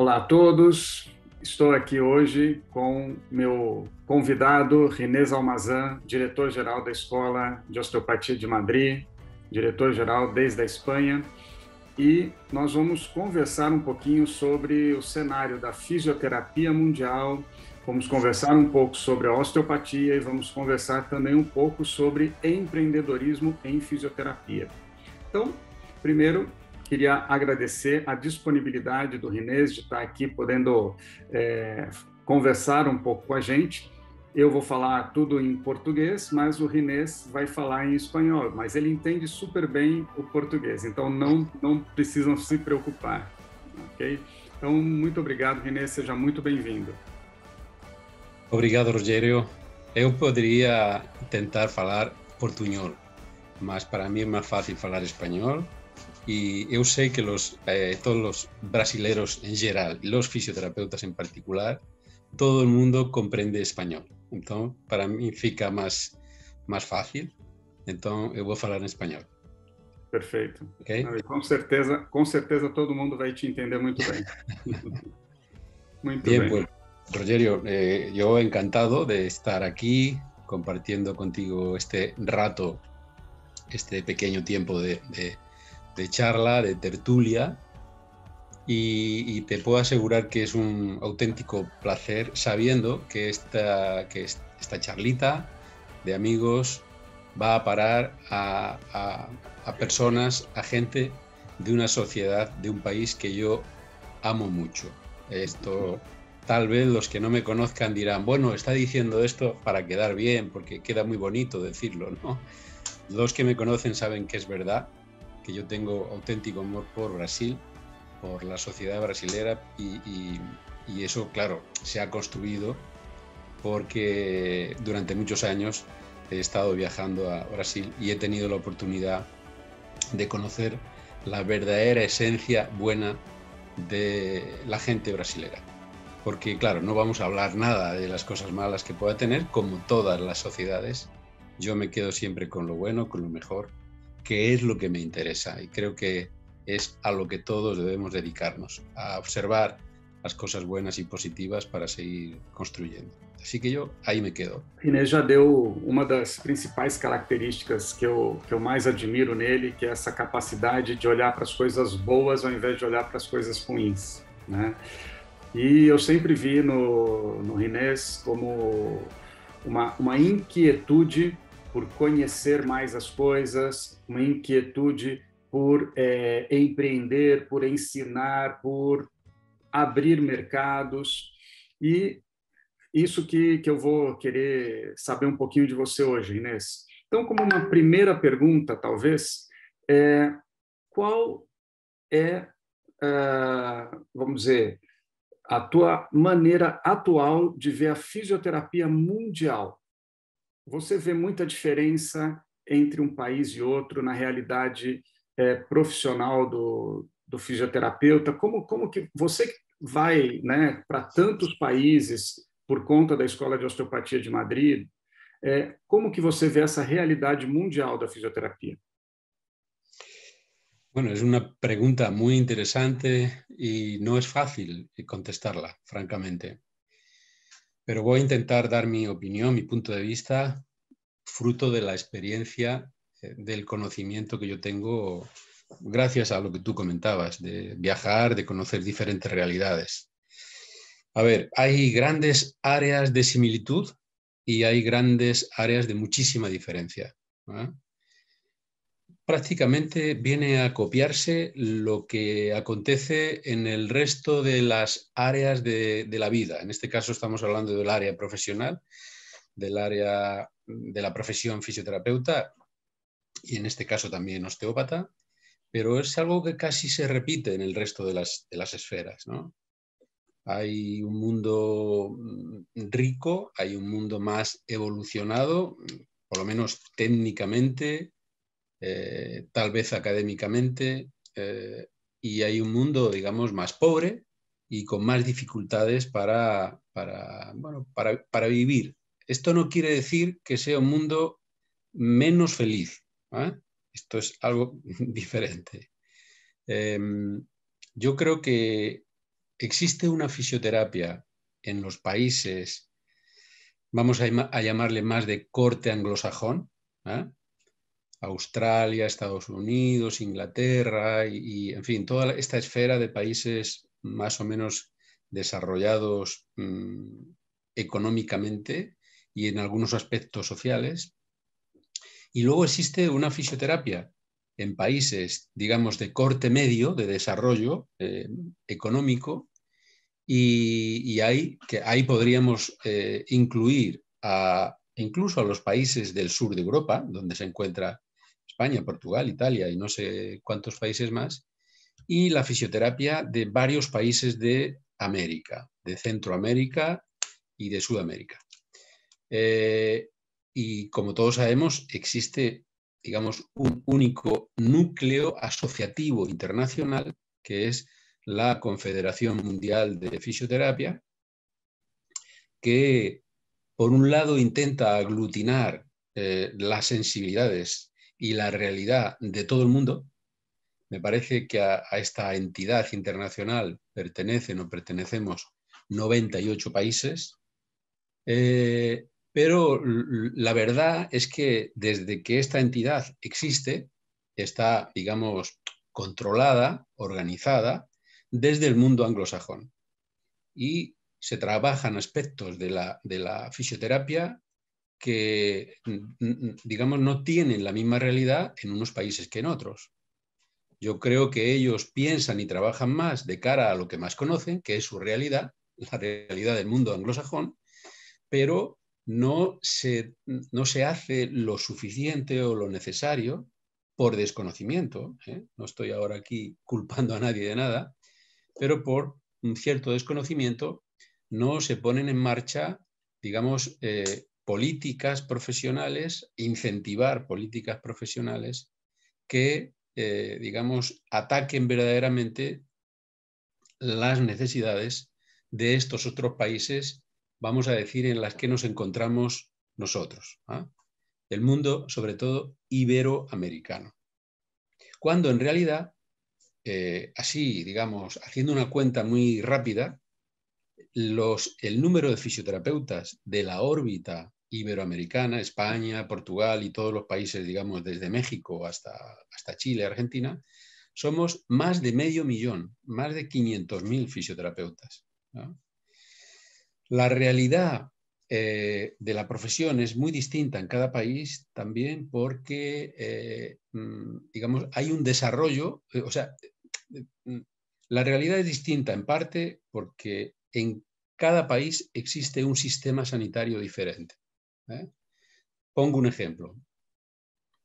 Olá a todos. Estou aqui hoje com meu convidado Rinês Almazan, diretor-geral da Escola de Osteopatia de Madrid, diretor-geral desde a Espanha, e nós vamos conversar um pouquinho sobre o cenário da fisioterapia mundial, vamos conversar um pouco sobre a osteopatia e vamos conversar também um pouco sobre empreendedorismo em fisioterapia. Então, primeiro, Queria agradecer a disponibilidade do Rinês de estar aqui podendo é, conversar um pouco com a gente. Eu vou falar tudo em português, mas o Rinês vai falar em espanhol. Mas ele entende super bem o português, então não, não precisam se preocupar, ok? Então, muito obrigado, Rinês, seja muito bem-vindo. Obrigado, Rogério. Eu poderia tentar falar portunhol, mas para mim é mais fácil falar espanhol y yo sé que los, eh, todos los brasileros en general, los fisioterapeutas en particular, todo el mundo comprende español. Entonces, para mí fica más, más fácil. Entonces, yo voy a hablar en español. Perfecto. Con certeza, con certeza todo mundo va te entender muy bien. Muy Bien, Pues, Rogerio, eh, yo encantado de estar aquí compartiendo contigo este rato, este pequeño tiempo de de charla, de tertulia, y, te puedo asegurar que es un auténtico placer sabiendo que esta, que esta charlita de amigos va a parar a, a personas, a gente de una sociedad, de un país que yo amo mucho. Esto tal vez los que no me conozcan dirán, bueno, está diciendo esto para quedar bien, porque queda muy bonito decirlo, ¿no? Los que me conocen saben que es verdad que yo tengo auténtico amor por Brasil, por la sociedad brasilera y, y eso, claro, se ha construido porque durante muchos años he estado viajando a Brasil y he tenido la oportunidad de conocer la verdadera esencia buena de la gente brasilera. Porque claro, no vamos a hablar nada de las cosas malas que pueda tener, como todas las sociedades. Yo me quedo siempre con lo bueno, con lo mejor qué es lo que me interesa. Y creo que es a lo que todos debemos dedicarnos, a observar las cosas buenas y positivas para seguir construyendo. Así que eu aí me quedo. Inês já deu uma das principais características que eu, que eu mais admiro nele, que é essa capacidade de olhar para as coisas boas ao invés de olhar para as coisas ruins. Né? E eu sempre vi no, no Inês como uma, uma inquietude por conhecer mais as coisas, uma inquietude por é, empreender, por ensinar, por abrir mercados. E isso que, que eu vou querer saber um pouquinho de você hoje, Inês. Então, como uma primeira pergunta, talvez, é, qual é, uh, vamos dizer, a tua maneira atual de ver a fisioterapia mundial? você vê muita diferença entre um país e outro na realidade é, profissional do, do fisioterapeuta? Como, como que você vai né, para tantos países por conta da Escola de Osteopatia de Madrid, é, como que você vê essa realidade mundial da fisioterapia? Bueno, es una pregunta muy interesante y no es fácil contestarla, francamente. pero voy a intentar dar mi opinión, mi punto de vista, fruto de la experiencia, eh, del conocimiento que yo tengo gracias a lo que tú comentabas, de viajar, de conocer diferentes realidades. A ver, hay grandes áreas de similitud y hay grandes áreas de muchísima diferencia prácticamente viene a copiarse lo que acontece en el resto de las áreas de, la vida. En este caso estamos hablando del área profesional, del área de la profesión fisioterapeuta y en este caso también osteópata, pero es algo que casi se repite en el resto de las, esferas. Hay un mundo rico, hay un mundo más evolucionado, por lo menos técnicamente, eh, tal vez académicamente, eh, y hay un mundo, digamos, más pobre y con más dificultades para, para, vivir. Esto no quiere decir que sea un mundo menos feliz. ¿eh? Esto es algo diferente. Em, yo creo que existe una fisioterapia en los países, vamos a, llamarle más de corte anglosajón, Australia, Estados Unidos, Inglaterra y, en fin, toda esta esfera de países más o menos desarrollados mm, económicamente y en algunos aspectos sociales. Y luego existe una fisioterapia en países, digamos, de corte medio, de desarrollo eh, económico, y, ahí, que ahí podríamos eh, incluir incluso a los países del sur de Europa, donde se encuentra España, Portugal, Italia y no sé cuántos países más, y la fisioterapia de varios países de América, de Centroamérica y de Sudamérica. Eh, y como todos sabemos, existe, digamos, un único núcleo asociativo internacional, que es la Confederación Mundial de Fisioterapia, que por un lado intenta aglutinar eh, las sensibilidades y la realidad de todo el mundo, me parece que a, esta entidad internacional pertenecen o pertenecemos 98 países, eh, pero la verdad es que desde que esta entidad existe, está, digamos, controlada, organizada, desde el mundo anglosajón. Y se trabajan aspectos de la, de la fisioterapia que, digamos, no tienen la misma realidad en unos países que en otros. Yo creo que ellos piensan y trabajan más de cara a lo que más conocen, que es su realidad, la realidad del mundo anglosajón, pero no se, no se hace lo suficiente o lo necesario por desconocimiento. ¿eh? No estoy ahora aquí culpando a nadie de nada, pero por un cierto desconocimiento no se ponen en marcha, digamos, eh, políticas profesionales, incentivar políticas profesionales que, eh, digamos, ataquen verdaderamente las necesidades de estos otros países, vamos a decir, en las que nos encontramos nosotros. ¿ah? El mundo, sobre todo, iberoamericano. Cuando en realidad, eh, así, digamos, haciendo una cuenta muy rápida, los, el número de fisioterapeutas de la órbita iberoamericana, España, Portugal y todos los países, digamos, desde México hasta, hasta Chile, Argentina, somos más de medio millón, más de 500.000 fisioterapeutas. La realidad eh, de la profesión es muy distinta en cada país también porque, eh, mm, digamos, hay un desarrollo, eh, o sea, mm, la realidad es distinta en parte porque en cada país existe un sistema sanitario diferente. ¿eh? Pongo un ejemplo.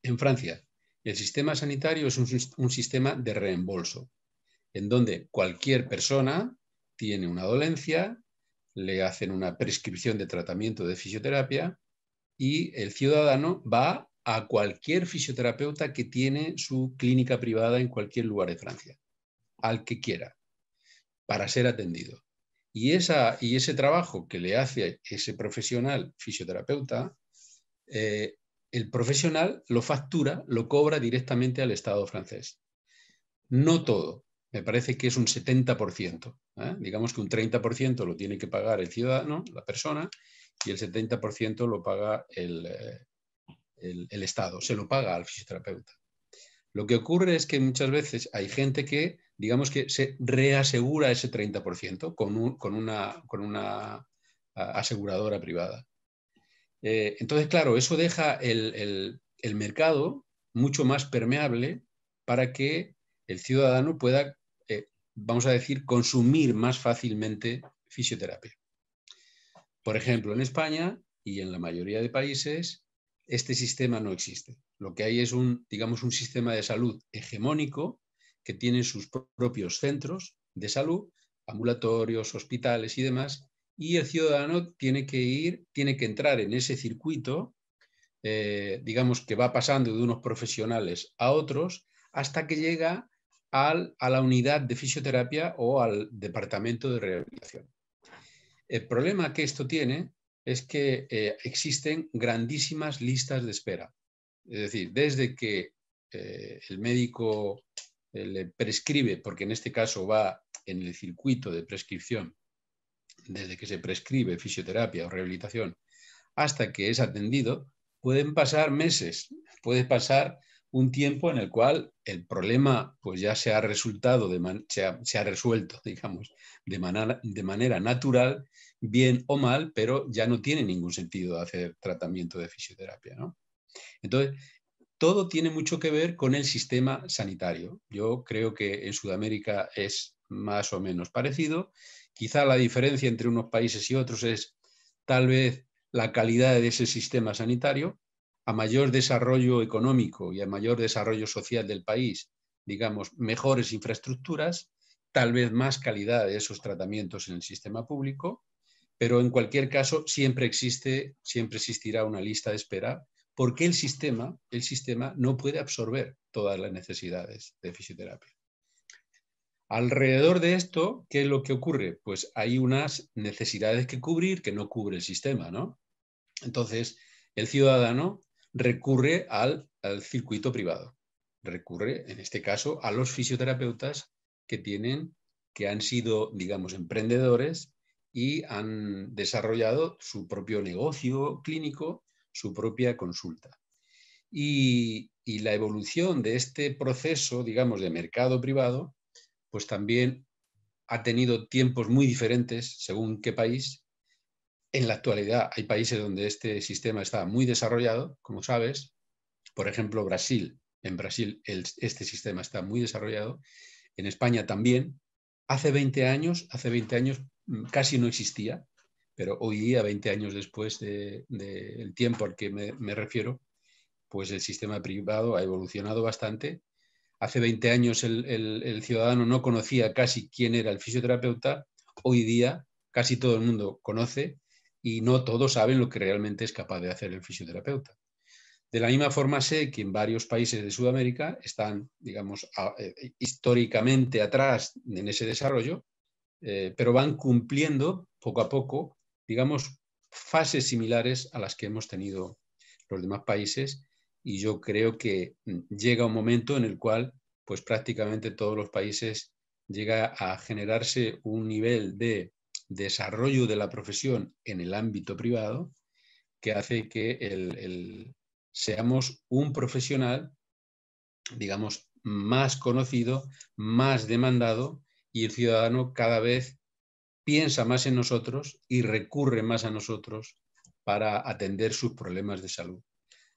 En Francia, el sistema sanitario es un sistema de reembolso, en donde cualquier persona tiene una dolencia, le hacen una prescripción de tratamiento de fisioterapia y el ciudadano va a cualquier fisioterapeuta que tiene su clínica privada en cualquier lugar de Francia, al que quiera, para ser atendido. Y, esa, y ese trabajo que le hace ese profesional fisioterapeuta, eh, el profesional lo factura, lo cobra directamente al Estado francés. No todo, me parece que es un 70%. ¿eh? Digamos que un 30% lo tiene que pagar el ciudadano, la persona, y el 70% lo paga eh, el Estado, se lo paga al fisioterapeuta. Lo que ocurre es que muchas veces hay gente que digamos que se reasegura ese 30% con, una, con una aseguradora privada. Eh, entonces, claro, eso deja el, mercado mucho más permeable para que el ciudadano pueda, eh, vamos a decir, consumir más fácilmente fisioterapia. Por ejemplo, en España y en la mayoría de países, este sistema no existe. Lo que hay es un, digamos, un sistema de salud hegemónico que tienen sus propios centros de salud, ambulatorios, hospitales y demás, y el ciudadano tiene que ir, tiene que entrar en ese circuito, eh, digamos que va pasando de unos profesionales a otros, hasta que llega al, a la unidad de fisioterapia o al departamento de rehabilitación. El problema que esto tiene es que eh, existen grandísimas listas de espera. Es decir, desde que eh, el médico eh, le prescribe, porque en este caso va en el circuito de prescripción, desde que se prescribe fisioterapia o rehabilitación hasta que es atendido, pueden pasar meses, puede pasar un tiempo en el cual el problema pues ya se ha, resultado se, ha, resuelto, digamos, de, manera natural, bien o mal, pero ya no tiene ningún sentido hacer tratamiento de fisioterapia. Entonces, todo tiene mucho que ver con el sistema sanitario. Yo creo que en Sudamérica es más o menos parecido. Quizá la diferencia entre unos países y otros es tal vez la calidad de ese sistema sanitario. A mayor desarrollo económico y a mayor desarrollo social del país, digamos, mejores infraestructuras, tal vez más calidad de esos tratamientos en el sistema público, pero en cualquier caso siempre existe, siempre existirá una lista de espera porque el sistema, el sistema no puede absorber todas las necesidades de fisioterapia. Alrededor de esto, ¿qué es lo que ocurre? Pues hay unas necesidades que cubrir que no cubre el sistema, ¿no? Entonces, el ciudadano recurre al, al circuito privado, recurre, en este caso, a los fisioterapeutas que tienen, que han sido, digamos, emprendedores y han desarrollado su propio negocio clínico su propia consulta. Y, la evolución de este proceso, digamos, de mercado privado, pues también ha tenido tiempos muy diferentes según qué país. En la actualidad hay países donde este sistema está muy desarrollado, como sabes. Por ejemplo, Brasil. En Brasil este sistema está muy desarrollado. En España también. Hace 20 años, hace 20 años mm, casi no existía. Pero hoy día, 20 años después del tiempo al que me, refiero, pues el sistema privado ha evolucionado bastante. Hace 20 años el, ciudadano no conocía casi quién era el fisioterapeuta. Hoy día casi todo el mundo conoce y no todos saben lo que realmente es capaz de hacer el fisioterapeuta. De la misma forma sé que en varios países de Sudamérica están, digamos, eh, históricamente atrás en ese desarrollo, eh, pero van cumpliendo poco a poco digamos, fases similares a las que hemos tenido los demás países y yo creo que mm, llega un momento en el cual pues prácticamente todos los países llega a generarse un nivel de desarrollo de la profesión en el ámbito privado que hace que seamos un profesional, digamos, más conocido, más demandado y el ciudadano cada vez piensa más en nosotros y recurre más a nosotros para atender sus problemas de salud.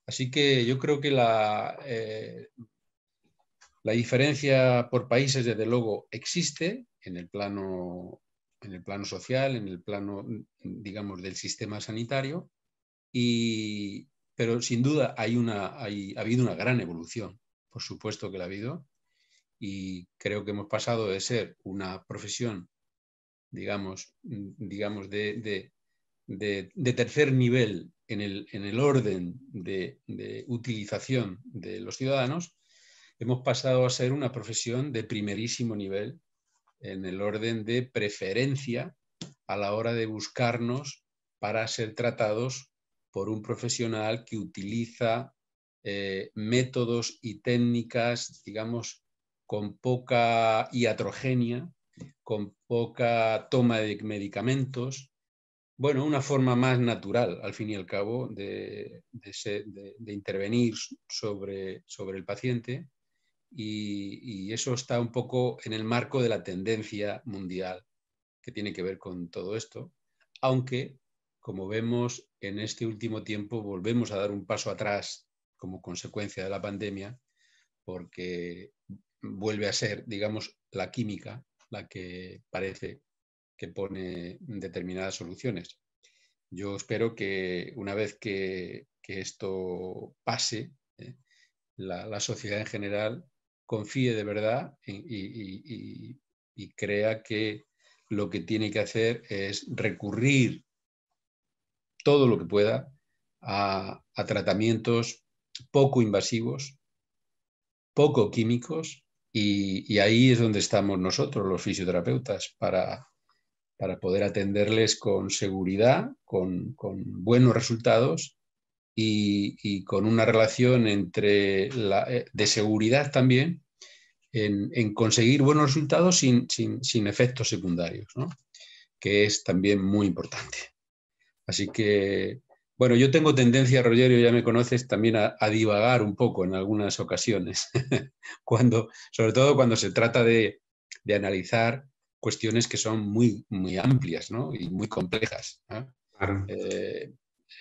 Así que yo creo que la, eh, la diferencia por países, desde luego, existe en el plano en el plano social, en el plano, digamos, del sistema sanitario, pero sin duda hay una, ha habido una gran evolución, por supuesto que la ha habido, y creo que hemos pasado de ser una profesión digamos, mm, digamos de, tercer nivel en el, orden de, utilización de los ciudadanos, hemos pasado a ser una profesión de primerísimo nivel en el orden de preferencia a la hora de buscarnos para ser tratados por un profesional que utiliza eh, métodos y técnicas, digamos, con poca iatrogenia, con poca toma de medicamentos. Bueno, una forma más natural, al fin y al cabo, de, intervenir sobre, el paciente y, eso está un poco en el marco de la tendencia mundial que tiene que ver con todo esto, aunque, como vemos, en este último tiempo volvemos a dar un paso atrás como consecuencia de la pandemia, porque vuelve a ser, digamos, la química la que parece que pone determinadas soluciones. Yo espero que una vez que, esto pase, eh, la, sociedad en general confíe de verdad y, crea que lo que tiene que hacer es recurrir todo lo que pueda a, tratamientos poco invasivos, poco químicos y, ahí es donde estamos nosotros, los fisioterapeutas, para, poder atenderles con seguridad, con, buenos resultados y, con una relación entre eh, de seguridad también en, conseguir buenos resultados sin, efectos secundarios, ¿no? que es también muy importante. Así que bueno, yo tengo tendencia, Rogerio, ya me conoces, también a, divagar un poco en algunas ocasiones, sobre todo cuando se trata de, analizar cuestiones que son muy, muy amplias y muy complejas. Eh,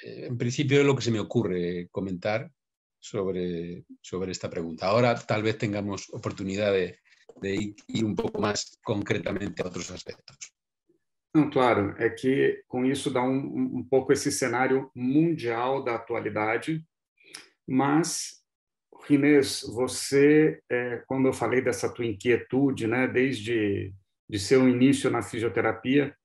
eh, en principio es lo que se me ocurre comentar sobre, sobre esta pregunta. Ahora tal vez tengamos oportunidad de ir un poco más concretamente a otros aspectos. Não, claro, é que com isso dá um, um pouco esse cenário mundial da atualidade, mas, Rinês, você, é, quando eu falei dessa tua inquietude, né, desde de seu início na fisioterapia,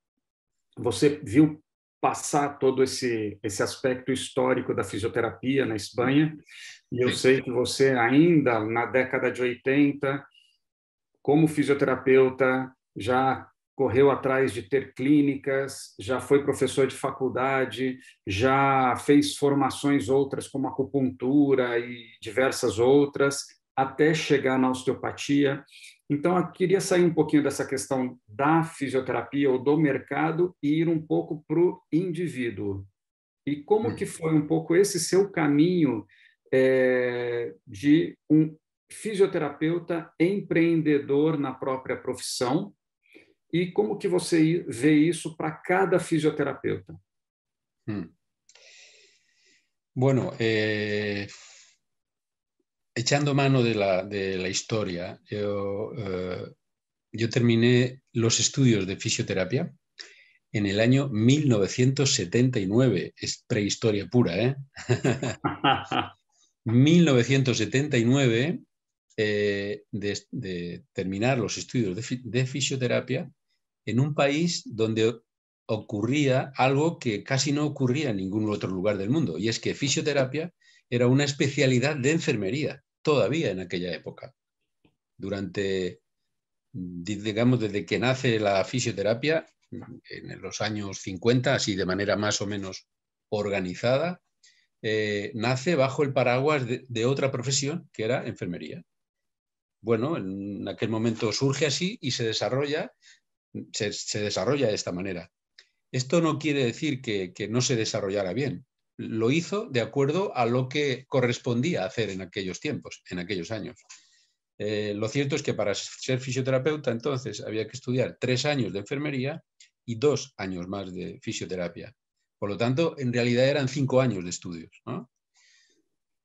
você viu passar todo esse, esse aspecto histórico da fisioterapia na Espanha, e eu sei que você ainda, na década de 80, como fisioterapeuta, já correu atrás de ter clínicas, já foi professor de faculdade, já fez formações outras como acupuntura e diversas outras, até chegar na osteopatia. Então, eu queria sair um pouquinho dessa questão da fisioterapia ou do mercado e ir um pouco para o indivíduo. E como hum. que foi um pouco esse seu caminho é, de um fisioterapeuta empreendedor na própria profissão, ¿Y e como que você ve eso para cada fisioterapeuta? Bueno, eh, echando mano de la, historia, eh, yo, terminé los estudios de fisioterapia en el año 1979. Es prehistoria pura, ¿eh? 1979, eh, de, terminar los estudios de fisioterapia, en un país donde ocurría algo que casi no ocurría en ningún otro lugar del mundo, y es que fisioterapia era una especialidad de enfermería, todavía en aquella época. Durante, digamos, desde que nace la fisioterapia, en los años 50, así de manera más o menos organizada, eh, nace bajo el paraguas de, otra profesión que era enfermería. Bueno, en aquel momento surge así y se desarrolla se, desarrolla de esta manera. Esto no quiere decir que, no se desarrollara bien. Lo hizo de acuerdo a lo que correspondía hacer en aquellos tiempos, en aquellos años. Eh, lo cierto es que para ser fisioterapeuta entonces había que estudiar tres años de enfermería y dos años más de fisioterapia. Por lo tanto, en realidad eran cinco años de estudios.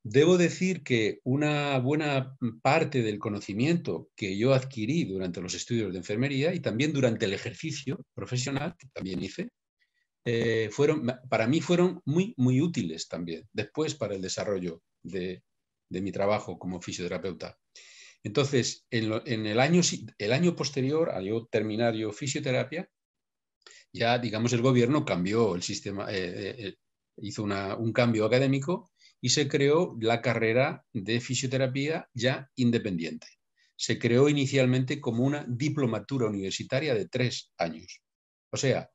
Debo decir que una buena parte del conocimiento que yo adquirí durante los estudios de enfermería y también durante el ejercicio profesional, que también hice, eh, fueron, para mí fueron muy, muy útiles también después para el desarrollo de, mi trabajo como fisioterapeuta. Entonces, en, el, año, el año posterior a yo terminar yo fisioterapia, ya digamos el gobierno cambió el sistema, eh, eh, hizo un cambio académico y se creó la carrera de fisioterapia ya independiente. Se creó inicialmente como una diplomatura universitaria de tres años. O sea,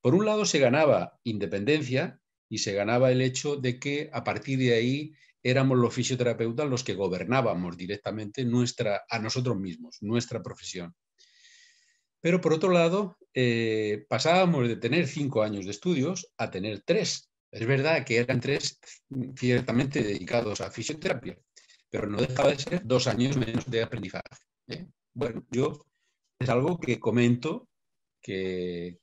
por un lado se ganaba independencia y se ganaba el hecho de que a partir de ahí éramos los fisioterapeutas los que gobernábamos directamente nuestra, a nosotros mismos, nuestra profesión. Pero por otro lado, eh, pasábamos de tener cinco años de estudios a tener tres es verdad que eran tres ciertamente dedicados a fisioterapia, pero no dejaba de ser dos años menos de aprendizaje. ¿eh? Bueno, yo es algo que comento que,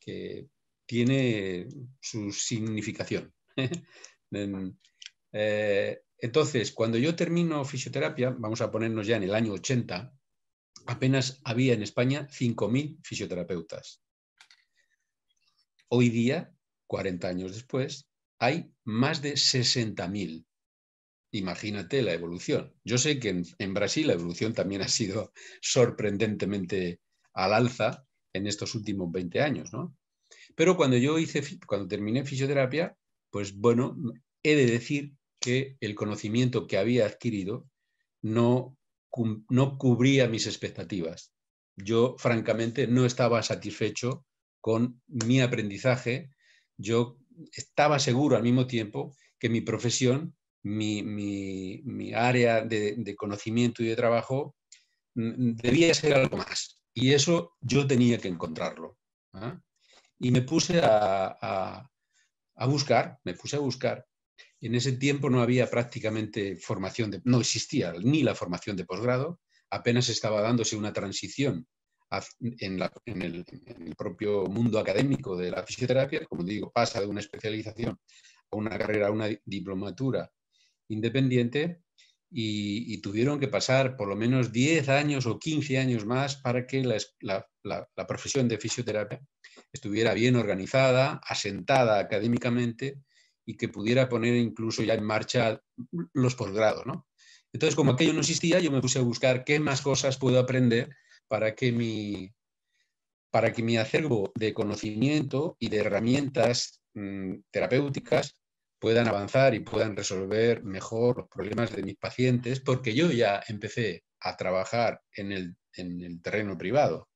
tiene su significación. ¿eh? Eh, entonces, cuando yo termino fisioterapia, vamos a ponernos ya en el año 80, apenas había en España 5.000 fisioterapeutas. Hoy día, 40 años después, hay más de 60.000. Imagínate la evolución. Yo sé que en, Brasil la evolución también ha sido sorprendentemente al alza en estos últimos 20 años, ¿no? Pero cuando yo hice, cuando terminé fisioterapia, pues bueno, he de decir que el conocimiento que había adquirido no, no cubría mis expectativas. Yo, francamente, no estaba satisfecho con mi aprendizaje. Yo estaba seguro al mismo tiempo que mi profesión, mi, área de, conocimiento y de trabajo mm, debía ser algo más. Y eso yo tenía que encontrarlo. ¿ah? Y me puse a, buscar, me puse a buscar. En ese tiempo no había prácticamente formación, no existía ni la formación de posgrado, apenas estaba dándose una transición en, el, propio mundo académico de la fisioterapia, como digo, pasa de una especialización a una carrera, a una diplomatura independiente y, tuvieron que pasar por lo menos 10 años o 15 años más para que la, la profesión de fisioterapia estuviera bien organizada, asentada académicamente y que pudiera poner incluso ya en marcha los posgrados. ¿no? Entonces, como aquello no existía, yo me puse a buscar qué más cosas puedo aprender para que mi, para que mi acervo de conocimiento y de herramientas mm, terapéuticas puedan avanzar y puedan resolver mejor los problemas de mis pacientes, porque yo ya empecé a trabajar en el, terreno privado.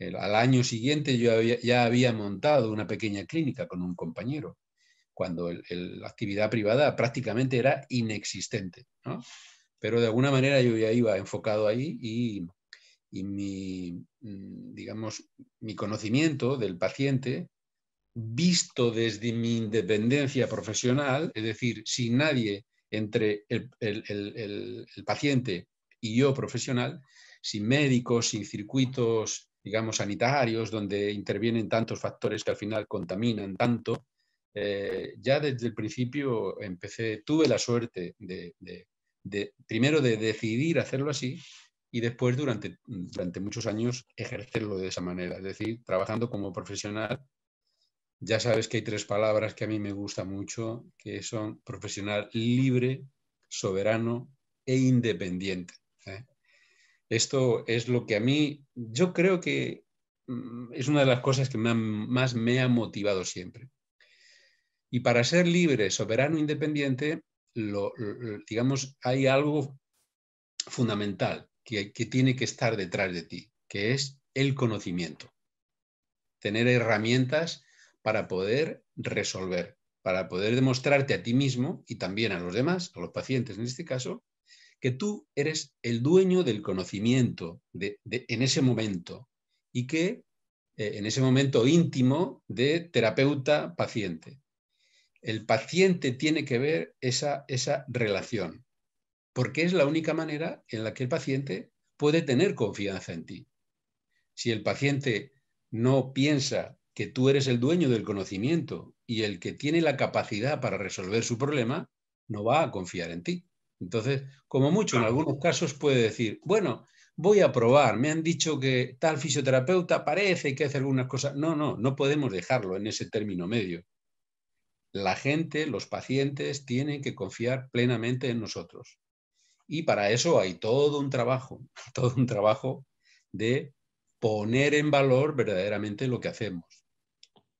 al año siguiente yo ya había montado una pequeña clínica con un compañero, cuando la actividad privada prácticamente era inexistente. Pero de alguna manera yo ya iba enfocado ahí y y mi, mm, digamos, mi conocimiento del paciente visto desde mi independencia profesional, es decir, sin nadie entre el, paciente y yo profesional, sin médicos, sin circuitos, digamos, sanitarios, donde intervienen tantos factores que al final contaminan tanto, eh, ya desde el principio empecé, tuve la suerte de, de primero de decidir hacerlo así y después durante, durante muchos años ejercerlo de esa manera. Es decir, trabajando como profesional, ya sabes que hay tres palabras que a mí me gusta mucho, que son profesional libre, soberano e independiente. ¿eh? Esto es lo que a mí, yo creo que mm, es una de las cosas que más me ha motivado siempre. Y para ser libre, soberano, independiente, digamos, hay algo fundamental que, tiene que estar detrás de ti, que es el conocimiento. Tener herramientas para poder resolver, para poder demostrarte a ti mismo y también a los demás, a los pacientes en este caso, que tú eres el dueño del conocimiento en ese momento y que eh, en ese momento íntimo de terapeuta-paciente. El paciente tiene que ver esa relación porque es la única manera en la que el paciente puede tener confianza en ti. Si el paciente no piensa que tú eres el dueño del conocimiento y el que tiene la capacidad para resolver su problema, no va a confiar en ti. Entonces, como mucho, en algunos casos puede decir, bueno, voy a probar, me han dicho que tal fisioterapeuta parece que hace algunas cosas. No, no, no podemos dejarlo en ese término medio. La gente, los pacientes, tienen que confiar plenamente en nosotros. Y para eso hay todo un trabajo, todo un trabajo de poner en valor verdaderamente lo que hacemos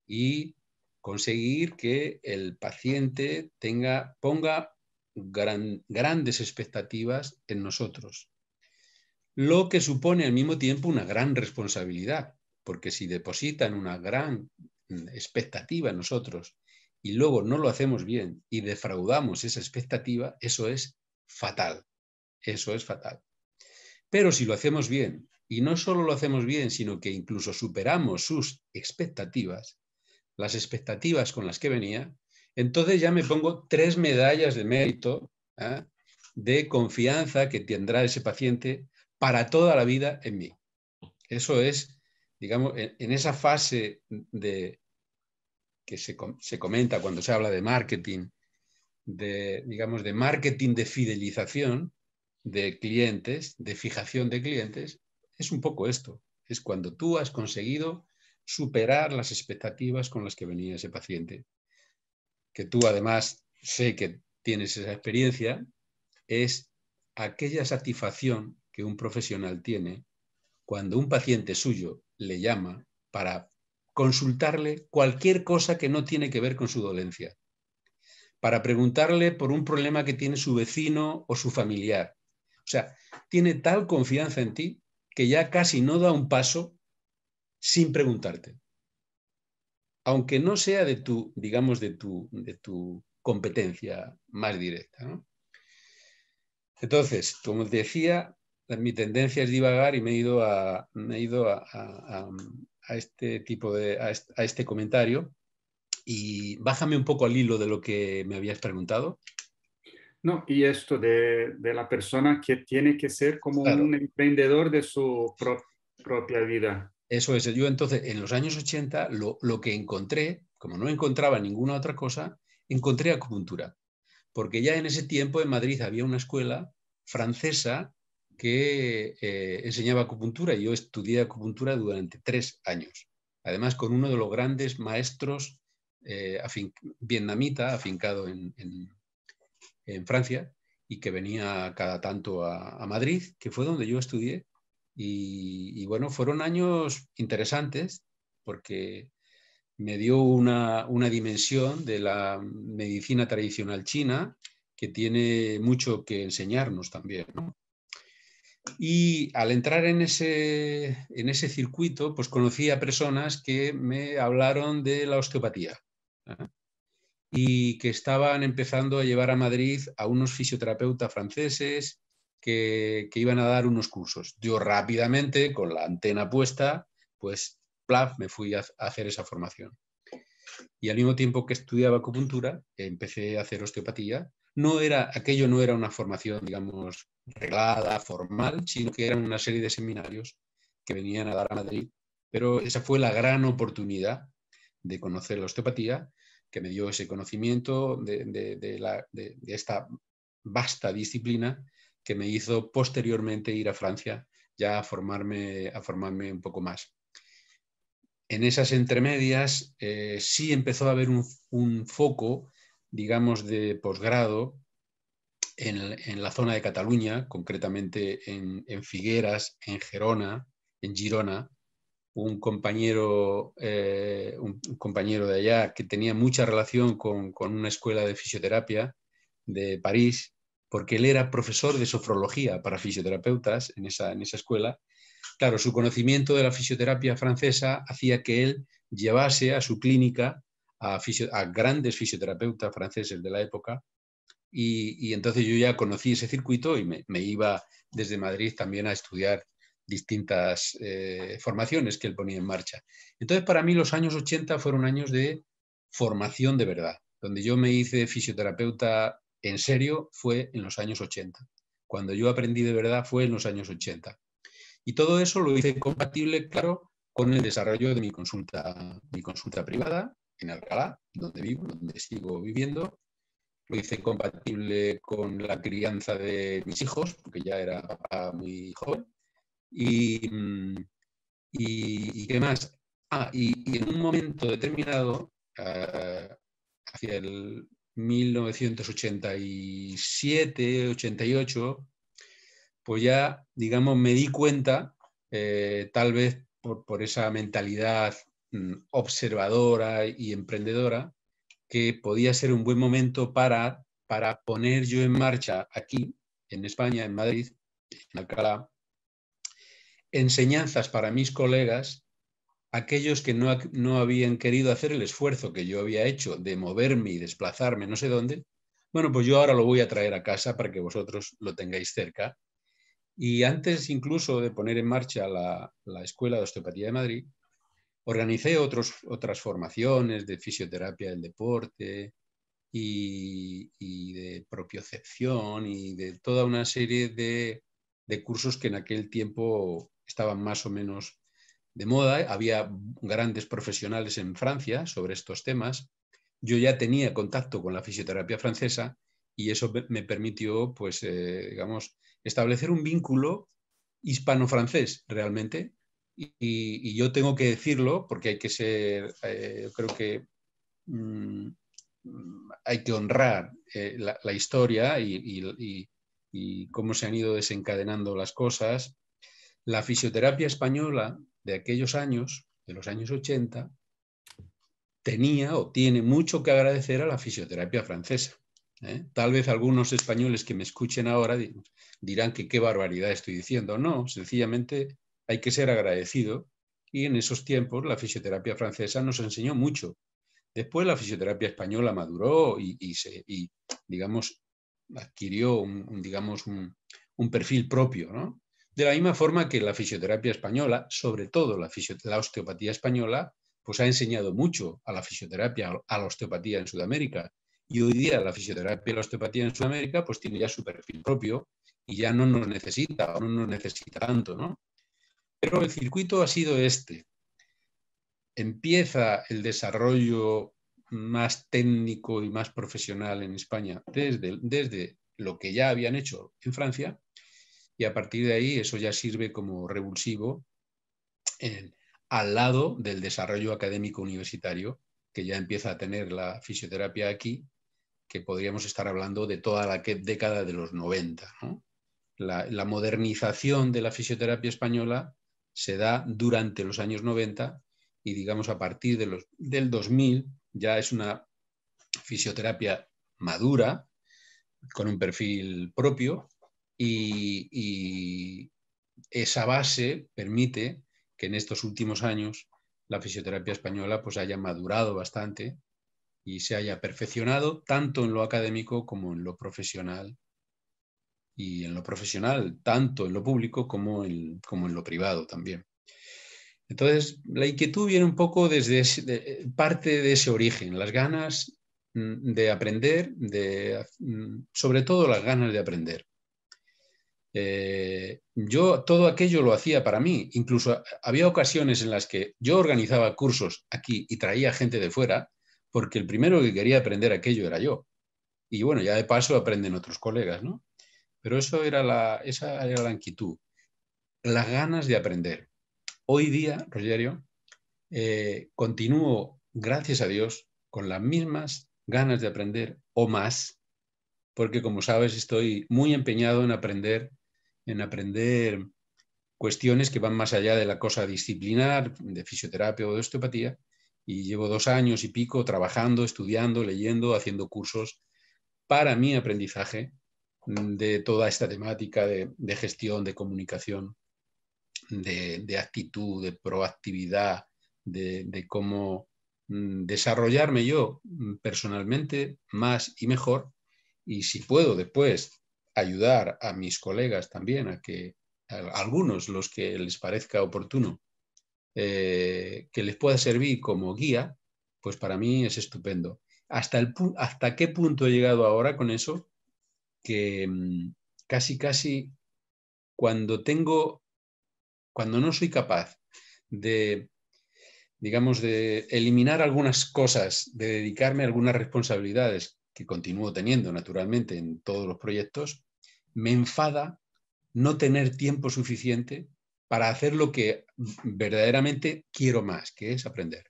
y conseguir que el paciente tenga, ponga grandes expectativas en nosotros, lo que supone al mismo tiempo una gran responsabilidad, porque si depositan una gran expectativa en nosotros y luego no lo hacemos bien y defraudamos esa expectativa, eso es fatal. Eso es fatal. Pero si lo hacemos bien, y no solo lo hacemos bien, sino que incluso superamos sus expectativas, las expectativas con las que venía, entonces ya me pongo tres medallas de mérito ¿ah? de confianza que tendrá ese paciente para toda la vida en mí. Eso es, digamos, en, esa fase de, que se, se, comenta cuando se habla de marketing, de, digamos, de marketing de fidelización, de clientes, de fijación de clientes, es un poco esto. Es cuando tú has conseguido superar las expectativas con las que venía ese paciente. Que tú además sé que tienes esa experiencia, es aquella satisfacción que un profesional tiene cuando un paciente suyo le llama para consultarle cualquier cosa que no tiene que ver con su dolencia, para preguntarle por un problema que tiene su vecino o su familiar, o sea, tiene tal confianza en ti que ya casi no da un paso sin preguntarte. Aunque no sea de tu, digamos, de tu, de tu competencia más directa. Entonces, como decía, mi tendencia es divagar y me he ido a, ido a, este tipo de a este comentario. Y bájame un poco al hilo de lo que me habías preguntado. No, y esto de, de, la persona que tiene que ser como un emprendedor de su propia vida. Eso es, yo entonces en los años 80 lo, lo, que encontré, como no encontraba ninguna otra cosa, encontré acupuntura, porque ya en ese tiempo en Madrid había una escuela francesa que eh, enseñaba acupuntura y yo estudié acupuntura durante tres años, además con uno de los grandes maestros eh, vietnamita afincado en, en en Francia y que venía cada tanto a, Madrid, que fue donde yo estudié. Y, bueno, fueron años interesantes porque me dio una, dimensión de la medicina tradicional china que tiene mucho que enseñarnos también. Y al entrar en ese, en ese circuito, pues conocí a personas que me hablaron de la osteopatía. ¿eh? y que estaban empezando a llevar a Madrid a unos fisioterapeutas franceses que, iban a dar unos cursos. Yo rápidamente, con la antena puesta, pues plaf, me fui a, hacer esa formación. Y al mismo tiempo que estudiaba acupuntura, empecé a hacer osteopatía. No era, aquello no era una formación, digamos, reglada, formal, sino que era una serie de seminarios que venían a dar a Madrid. Pero esa fue la gran oportunidad de conocer la osteopatía que me dio ese conocimiento de, esta vasta disciplina que me hizo posteriormente ir a Francia ya a formarme, a formarme un poco más. En esas entremedias eh, sí empezó a haber un, foco, digamos, de posgrado en, la zona de Cataluña, concretamente en, en Figueras, en Gerona, en Girona, un compañero, eh, un, compañero de allá que tenía mucha relación con, una escuela de fisioterapia de París, porque él era profesor de sofrología para fisioterapeutas en esa, en esa escuela. Claro, su conocimiento de la fisioterapia francesa hacía que él llevase a su clínica a, a grandes fisioterapeutas franceses de la época, y, entonces yo ya conocí ese circuito y me, me, iba desde Madrid también a estudiar distintas eh, formaciones que él ponía en marcha. Entonces, para mí los años 80 fueron años de formación de verdad. Donde yo me hice fisioterapeuta en serio fue en los años 80. Cuando yo aprendí de verdad fue en los años 80. Y todo eso lo hice compatible, claro, con el desarrollo de mi consulta, mi consulta privada en Alcalá, donde vivo, donde sigo viviendo. Lo hice compatible con la crianza de mis hijos, porque ya era muy joven. Mm, y, qué más. Ah, y, en un momento determinado, ah, hacia el 1987, 88, pues ya, digamos, me di cuenta, eh, tal vez por, esa mentalidad mm, observadora y emprendedora, que podía ser un buen momento para, para poner yo en marcha aquí, en España, en Madrid, en Alcalá, enseñanzas para mis colegas, aquellos que no, habían querido hacer el esfuerzo que yo había hecho de moverme y desplazarme no sé dónde, bueno, pues yo ahora lo voy a traer a casa para que vosotros lo tengáis cerca. Y antes incluso de poner en marcha la, Escuela de Osteopatía de Madrid, organicé otras formaciones de fisioterapia del deporte y, y de propiocepción y de toda una serie de de cursos que en aquel tiempo estaban más o menos de moda. Había grandes profesionales en Francia sobre estos temas. Yo ya tenía contacto con la fisioterapia francesa y eso me permitió, pues, eh, digamos, establecer un vínculo hispano-francés realmente. Y, yo tengo que decirlo porque hay que ser, eh, creo que mm, hay que honrar eh, la, historia y, y cómo se han ido desencadenando las cosas, la fisioterapia española de aquellos años, de los años 80, tenía o tiene mucho que agradecer a la fisioterapia francesa. ¿eh? Tal vez algunos españoles que me escuchen ahora dirán que qué barbaridad estoy diciendo. No, sencillamente hay que ser agradecido y en esos tiempos la fisioterapia francesa nos enseñó mucho. Después la fisioterapia española maduró se, y, digamos, adquirió, un, digamos, un, perfil propio. ¿no? De la misma forma que la fisioterapia española, sobre todo la, osteopatía española, pues ha enseñado mucho a la fisioterapia, a la osteopatía en Sudamérica. Y hoy día la fisioterapia y la osteopatía en Sudamérica pues tiene ya su perfil propio y ya no nos necesita, o no necesita tanto, Pero el circuito ha sido este. Empieza el desarrollo más técnico y más profesional en España desde, desde lo que ya habían hecho en Francia y a partir de ahí eso ya sirve como revulsivo al lado del desarrollo académico universitario que ya empieza a tener la fisioterapia aquí, que podríamos estar hablando de toda la década de los 90. La, modernización de la fisioterapia española se da durante los años 90 y digamos a partir de los, del 2000 ya es una fisioterapia madura, con un perfil propio, y, esa base permite que en estos últimos años la fisioterapia española pues haya madurado bastante y se haya perfeccionado tanto en lo académico como en lo profesional y en lo profesional, tanto en lo público como como en lo privado también. Entonces, la inquietud viene un poco desde parte de ese origen, las ganas mm, de aprender, de, mm, sobre todo las ganas de aprender. Eh, yo todo aquello lo hacía para mí, incluso había ocasiones en las que yo organizaba cursos aquí y traía gente de fuera, porque el primero que quería aprender aquello era yo. Y bueno, ya de paso aprenden otros colegas, ¿no? Pero eso era esa era la inquietud, las ganas de aprender. Hoy día, Rogerio, eh, continúo, gracias a Dios, con las mismas ganas de aprender o más, porque como sabes estoy muy empeñado en aprender, en aprender cuestiones que van más allá de la cosa disciplinar, de fisioterapia o de osteopatía, y llevo dos años y pico trabajando, estudiando, leyendo, haciendo cursos para mi aprendizaje mm, de toda esta temática de gestión, de comunicación, de, actitud, de proactividad, de, cómo mm, desarrollarme yo mm, personalmente más y mejor y si puedo después ayudar a mis colegas también a que algunos los que les parezca oportuno eh, que les pueda servir como guía pues para mí es estupendo hasta el hasta qué punto he llegado ahora con eso que mm, casi casi cuando tengo cuando no soy capaz de, digamos, de eliminar algunas cosas, de dedicarme a algunas responsabilidades que continúo teniendo naturalmente en todos los proyectos, me enfada no tener tiempo suficiente para hacer lo que verdaderamente quiero más, que es aprender.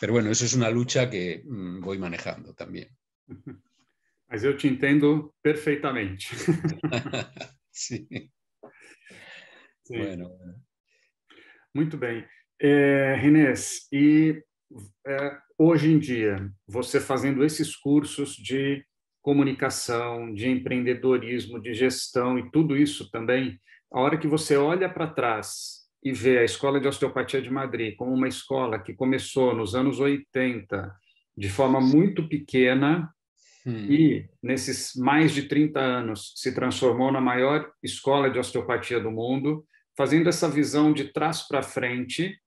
Pero bueno, eso es una lucha que mm, voy manejando también. Mas yo te entiendo perfectamente. sí. Sim. Bueno. Né? Muito bem. É, e é, hoje em dia, você fazendo esses cursos de comunicação, de empreendedorismo, de gestão e tudo isso também, a hora que você olha para trás e vê a Escola de Osteopatia de Madrid como uma escola que começou nos anos 80 de forma muito pequena hum. e, nesses mais de 30 anos, se transformou na maior escola de osteopatia do mundo, fazendo essa visão de trás para frente,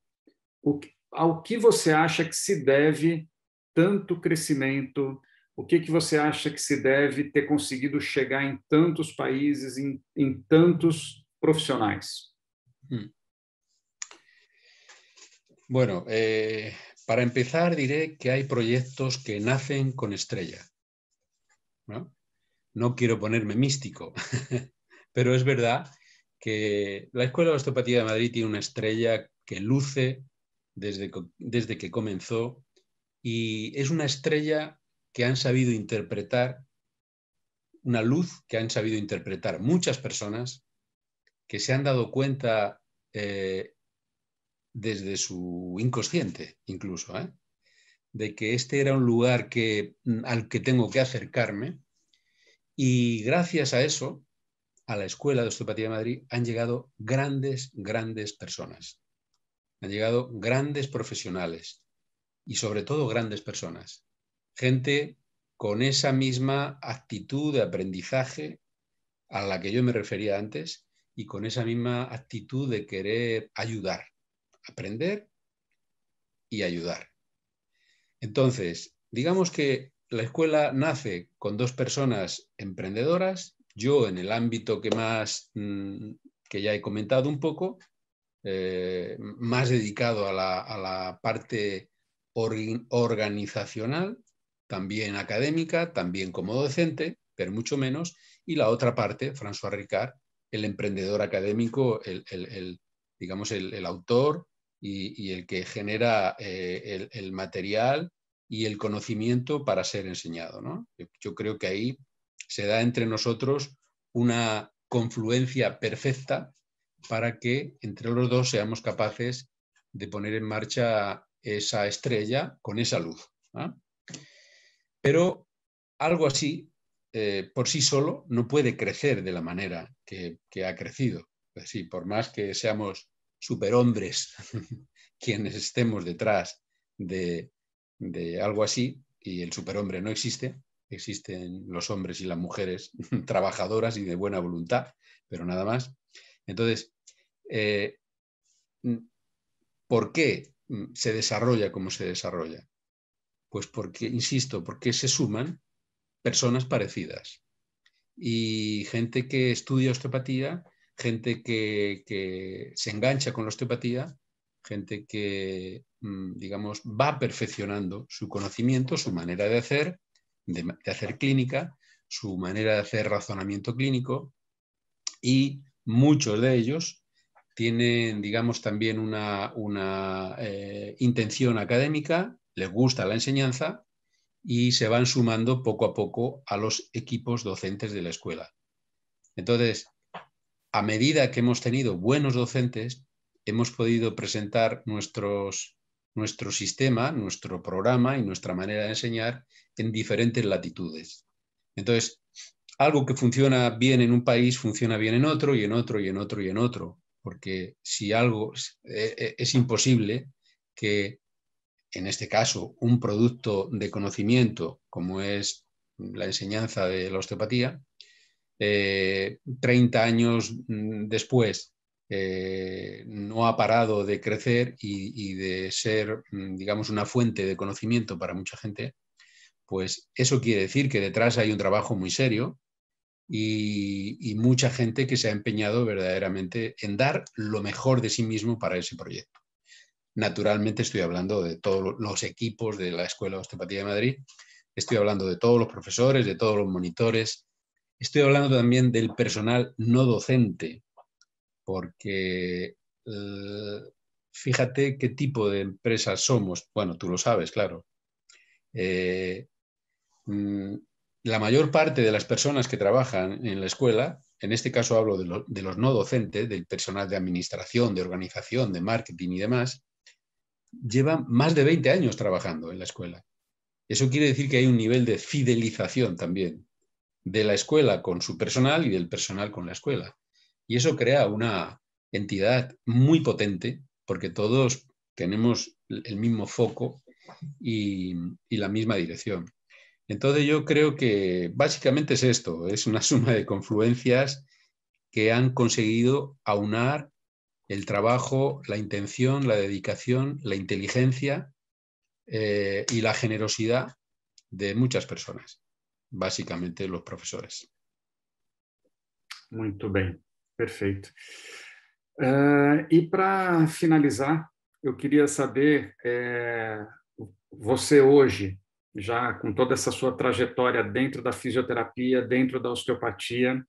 o, ao que você acha que se deve tanto crescimento? O que, que você acha que se deve ter conseguido chegar em tantos países, em, em tantos profissionais? Hum. Bueno, eh, para empezar diré que há projetos que nacem com estrela. Não quero quiero ponerme místico, mas é verdade. que la Escuela de Osteopatía de Madrid tiene una estrella que luce desde, desde que comenzó y es una estrella que han sabido interpretar, una luz que han sabido interpretar muchas personas que se han dado cuenta eh, desde su inconsciente incluso, ¿eh? de que este era un lugar al que tengo que acercarme y gracias a eso a la Escuela de Osteopatía de Madrid han llegado grandes, grandes personas. Han llegado grandes profesionales y sobre todo grandes personas. Gente con esa misma actitud de aprendizaje a la que yo me refería antes y con esa misma actitud de querer ayudar, aprender y ayudar. Entonces, digamos que la escuela nace con dos personas emprendedoras yo, en el ámbito que más, mm, que ya he comentado un poco, eh, más dedicado a la, parte organizacional, también académica, también como docente, pero mucho menos, y la otra parte, François Ricard, el emprendedor académico, el, digamos, el, autor y, el que genera eh, el, material y el conocimiento para ser enseñado. ¿no? Yo, creo que ahí se da entre nosotros una confluencia perfecta para que entre los dos seamos capaces de poner en marcha esa estrella con esa luz. Pero algo así, eh, por sí solo, no puede crecer de la manera que, ha crecido. por más que seamos superhombres quienes estemos detrás de algo así, y el superhombre no existe, existen los hombres y las mujeres trabajadoras y de buena voluntad, pero nada más. Entonces, eh, mm, ¿por qué mm, se desarrolla como se desarrolla? Pues porque, insisto, porque se suman personas parecidas y gente que estudia osteopatía, gente que, que se engancha con la osteopatía, gente que, mm, digamos, va perfeccionando su conocimiento, su manera de hacer de, hacer clínica, su manera de hacer razonamiento clínico y muchos de ellos tienen, digamos, también una, eh, intención académica, les gusta la enseñanza y se van sumando poco a poco a los equipos docentes de la escuela. Entonces, a medida que hemos tenido buenos docentes, hemos podido presentar nuestros nuestro sistema, nuestro programa y nuestra manera de enseñar en diferentes latitudes. Entonces, algo que funciona bien en un país funciona bien en otro y en otro y en otro y en otro, porque si algo es eh, eh, imposible que, en este caso, un producto de conocimiento como es la enseñanza de la osteopatía, 30 eh, años mm, después eh, no ha parado de crecer y, de ser, mm, digamos, una fuente de conocimiento para mucha gente, pues eso quiere decir que detrás hay un trabajo muy serio y, y mucha gente que se ha empeñado verdaderamente en dar lo mejor de sí mismo para ese proyecto. Naturalmente estoy hablando de todos los equipos de la Escuela de Osteopatía de Madrid, estoy hablando de todos los profesores, de todos los monitores, estoy hablando también del personal no docente porque eh, fíjate qué tipo de empresas somos. Bueno, tú lo sabes, claro. Eh, mm, la mayor parte de las personas que trabajan en la escuela, en este caso hablo de los no docentes, del personal de administración, de organización, de marketing y demás, llevan más de 20 años trabajando en la escuela. Eso quiere decir que hay un nivel de fidelización también de la escuela con su personal y del personal con la escuela. Y eso crea una entidad muy potente porque todos tenemos el mismo foco y, la misma dirección. Entonces yo creo que básicamente es esto, es una suma de confluencias que han conseguido aunar el trabajo, la intención, la dedicación, la inteligencia eh, y la generosidad de muchas personas, básicamente los profesores. Muy bien. Perfeito. Uh, e para finalizar, eu queria saber, é, você hoje, já com toda essa sua trajetória dentro da fisioterapia, dentro da osteopatia,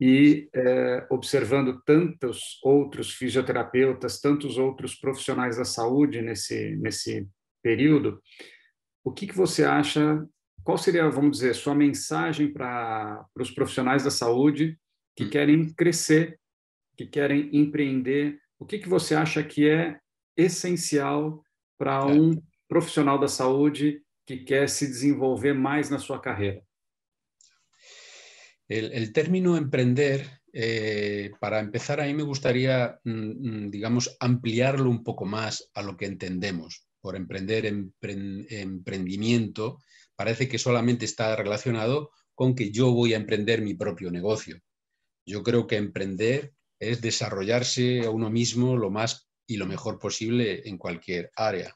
e é, observando tantos outros fisioterapeutas, tantos outros profissionais da saúde nesse, nesse período, o que, que você acha, qual seria, vamos dizer, sua mensagem para os profissionais da saúde que querem crescer, que querem empreender. O que, que você acha que é essencial para um profissional da saúde que quer se desenvolver mais na sua carreira? El, término emprender, eh, para empezar, ahí me gustaría, mm, mm, digamos, ampliarlo un poco más a lo que entendemos por emprender, emprendimiento. Parece que solamente está relacionado con que yo voy a emprender mi propio negocio. Yo creo que emprender es desarrollarse a uno mismo lo más y lo mejor posible en cualquier área.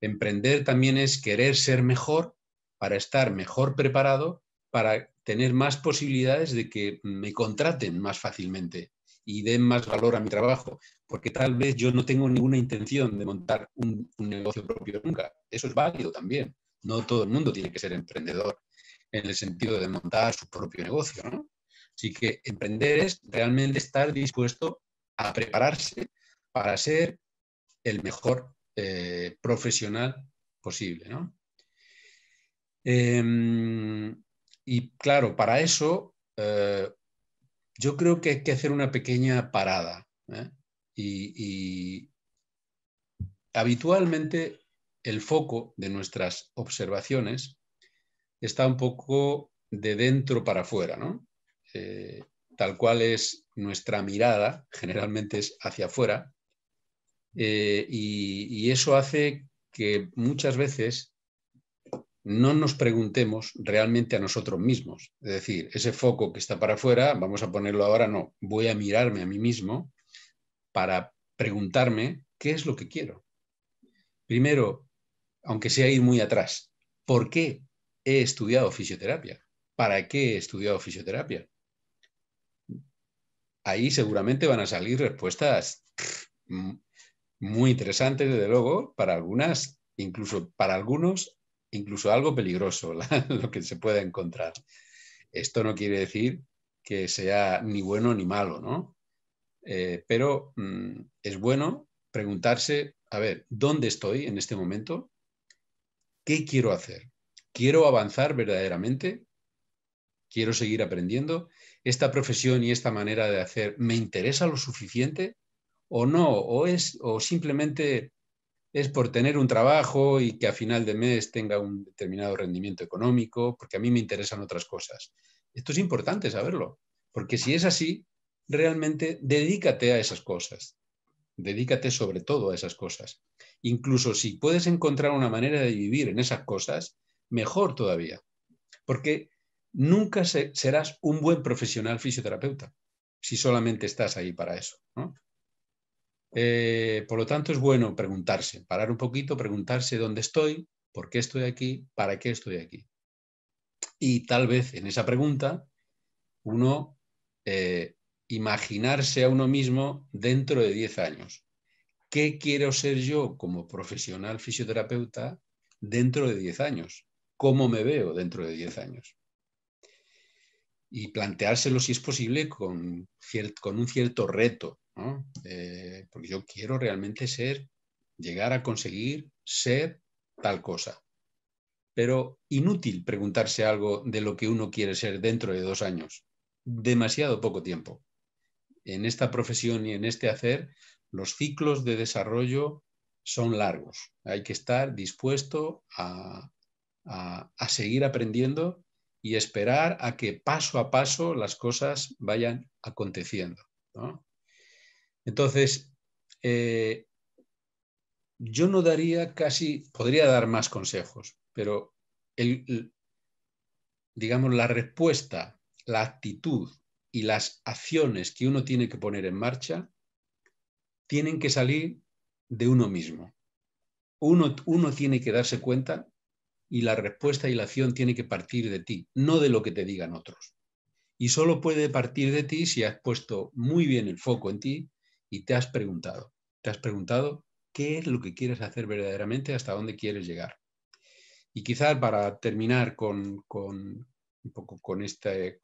Emprender también es querer ser mejor para estar mejor preparado, para tener más posibilidades de que me contraten más fácilmente y den más valor a mi trabajo, porque tal vez yo no tengo ninguna intención de montar un, negocio propio nunca. Eso es válido también. No todo el mundo tiene que ser emprendedor en el sentido de montar su propio negocio, ¿no? Así que emprender es realmente estar dispuesto a prepararse para ser el mejor eh, profesional posible. ¿no? Em, y claro, para eso eh, yo creo que hay que hacer una pequeña parada. ¿eh? Y, y habitualmente el foco de nuestras observaciones está un poco de dentro para afuera, ¿no? Eh, tal cual es nuestra mirada, generalmente es hacia afuera, eh, y, y eso hace que muchas veces no nos preguntemos realmente a nosotros mismos. Es decir, ese foco que está para afuera, vamos a ponerlo ahora, no, voy a mirarme a mí mismo para preguntarme qué es lo que quiero. Primero, aunque sea ir muy atrás, ¿por qué he estudiado fisioterapia? ¿Para qué he estudiado fisioterapia? ahí seguramente van a salir respuestas mm, muy interesantes, desde luego, para algunas, incluso para algunos, incluso algo peligroso lo que se pueda encontrar. Esto no quiere decir que sea ni bueno ni malo, ¿no? Eh, pero mm, es bueno preguntarse, a ver, ¿dónde estoy en este momento? ¿Qué quiero hacer? ¿Quiero avanzar verdaderamente? ¿Quiero seguir aprendiendo? esta profesión y esta manera de hacer me interesa lo suficiente o no, o, es, o simplemente es por tener un trabajo y que a final de mes tenga un determinado rendimiento económico, porque a mí me interesan otras cosas. Esto es importante saberlo, porque si es así, realmente dedícate a esas cosas, dedícate sobre todo a esas cosas. Incluso si puedes encontrar una manera de vivir en esas cosas, mejor todavía, porque nunca serás un buen profesional fisioterapeuta si solamente estás ahí para eso. Eh, por lo tanto, es bueno preguntarse, parar un poquito, preguntarse dónde estoy, por qué estoy aquí, para qué estoy aquí. Y tal vez en esa pregunta uno eh, imaginarse a uno mismo dentro de 10 años. ¿Qué quiero ser yo como profesional fisioterapeuta dentro de 10 años? ¿Cómo me veo dentro de 10 años? y planteárselo si es posible con, con un cierto reto, eh, porque yo quiero realmente ser, llegar a conseguir ser tal cosa. Pero inútil preguntarse algo de lo que uno quiere ser dentro de dos años. Demasiado poco tiempo. En esta profesión y en este hacer, los ciclos de desarrollo son largos. Hay que estar dispuesto a seguir aprendiendo y esperar a que paso a paso las cosas vayan aconteciendo. Entonces, eh, yo no daría casi, podría dar más consejos, pero digamos, la respuesta, la actitud y las acciones que uno tiene que poner en marcha tienen que salir de uno mismo. Uno, uno tiene que darse cuenta y la respuesta y la acción tiene que partir de ti, no de lo que te digan otros. Y solo puede partir de ti si has puesto muy bien el foco en ti y te has preguntado. Te has preguntado qué es lo que quieres hacer verdaderamente, hasta dónde quieres llegar. Y quizás para terminar con, un poco con este,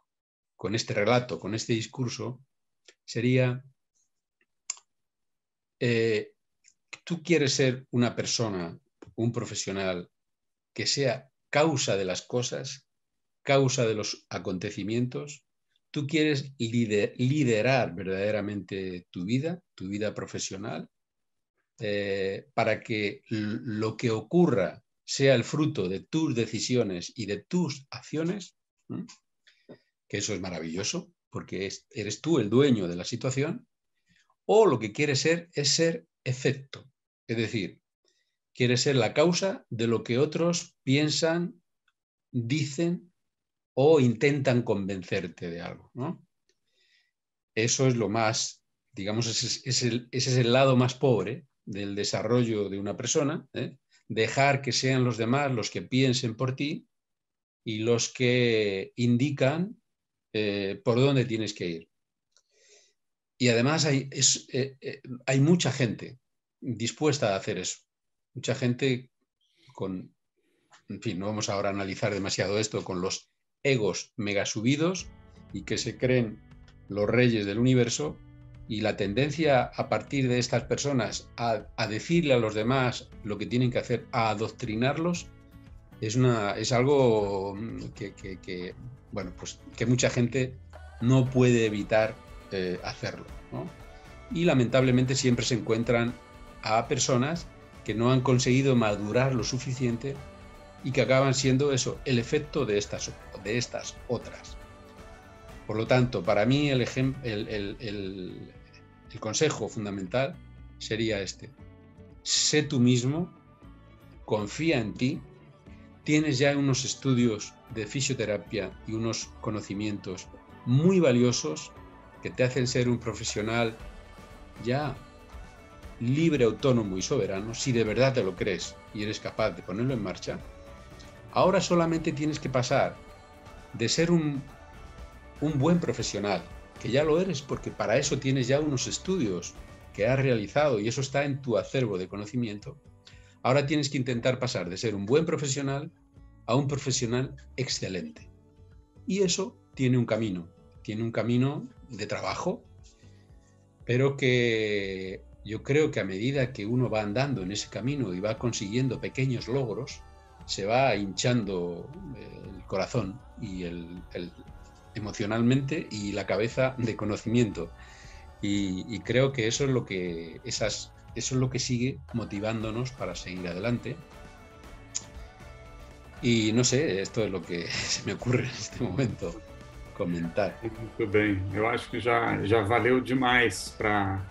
con este relato, con este discurso, sería, eh, tú quieres ser una persona, un profesional que sea causa de las cosas, causa de los acontecimientos, tú quieres liderar verdaderamente tu vida, tu vida profesional, eh, para que lo que ocurra sea el fruto de tus decisiones y de tus acciones, que eso es maravilloso, porque eres tú el dueño de la situación, o lo que quieres ser es ser efecto, es decir, quiere ser la causa de lo que otros piensan, dicen o intentan convencerte de algo. ¿no? Eso es lo más, digamos, ese es, el, lado más pobre del desarrollo de una persona, ¿eh? dejar que sean los demás los que piensen por ti y los que indican eh, por dónde tienes que ir. Y además hay eh, mucha gente dispuesta a hacer eso mucha gente con, en fin, no vamos ahora a analizar demasiado esto, con los egos mega subidos y que se creen los reyes del universo y la tendencia a partir de estas personas a, decirle a los demás lo que tienen que hacer, a adoctrinarlos, es, una, es algo mm, que, bueno, pues que mucha gente no puede evitar eh, hacerlo. Y lamentablemente siempre se encuentran a personas que no han conseguido madurar lo suficiente y que acaban siendo eso, el efecto de estas, de estas otras. Por lo tanto, para mí el, el consejo fundamental sería este. Sé tú mismo, confía en ti, tienes ya unos estudios de fisioterapia y unos conocimientos muy valiosos que te hacen ser un profesional ya libre, autónomo y soberano, si de verdad te lo crees y eres capaz de ponerlo en marcha, ahora solamente tienes que pasar de ser un, buen profesional, que ya lo eres porque para eso tienes ya unos estudios que has realizado y eso está en tu acervo de conocimiento, ahora tienes que intentar pasar de ser un buen profesional a un profesional excelente. Y eso tiene un camino, tiene un camino de trabajo, pero que yo creo que a medida que uno va andando en ese camino y va consiguiendo pequeños logros, se va hinchando eh, el corazón y el, emocionalmente y la cabeza de conocimiento. Y, creo que eso es lo que esas, eso es lo que sigue motivándonos para seguir adelante. Y no sé, esto es lo que se me ocurre en este momento comentar. Muy bem, eu acho que já, já valeu demais para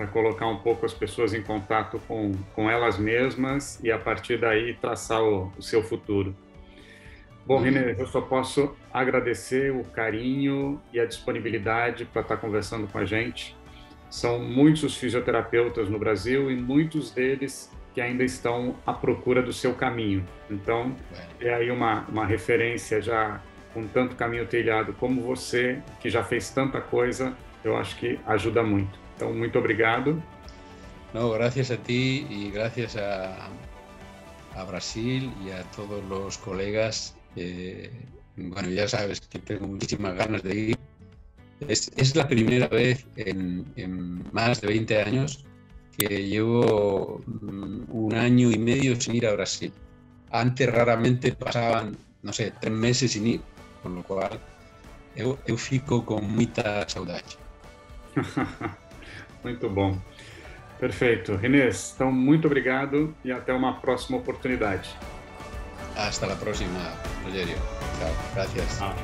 para colocar um pouco as pessoas em contato com, com elas mesmas e a partir daí traçar o, o seu futuro. Bom, uhum. Renê, eu só posso agradecer o carinho e a disponibilidade para estar conversando com a gente. São muitos os fisioterapeutas no Brasil e muitos deles que ainda estão à procura do seu caminho. Então, é, é aí uma, uma referência já com tanto caminho telhado como você, que já fez tanta coisa, eu acho que ajuda muito. Entonces, muito obrigado. No, gracias a ti y gracias a, Brasil y a todos los colegas. Eh, bueno, ya sabes que tengo muchísimas ganas de ir. Es, la primera vez en, más de 20 años que llevo mm, un año y medio sin ir a Brasil. Antes raramente pasaban, no sé, tres meses sin ir, con lo cual yo, yo fico con mucha saudade. Muito bom. Perfeito. Inês, então muito obrigado e até uma próxima oportunidade. Hasta la próxima, Rogério. Tchau. Gracias. Ah.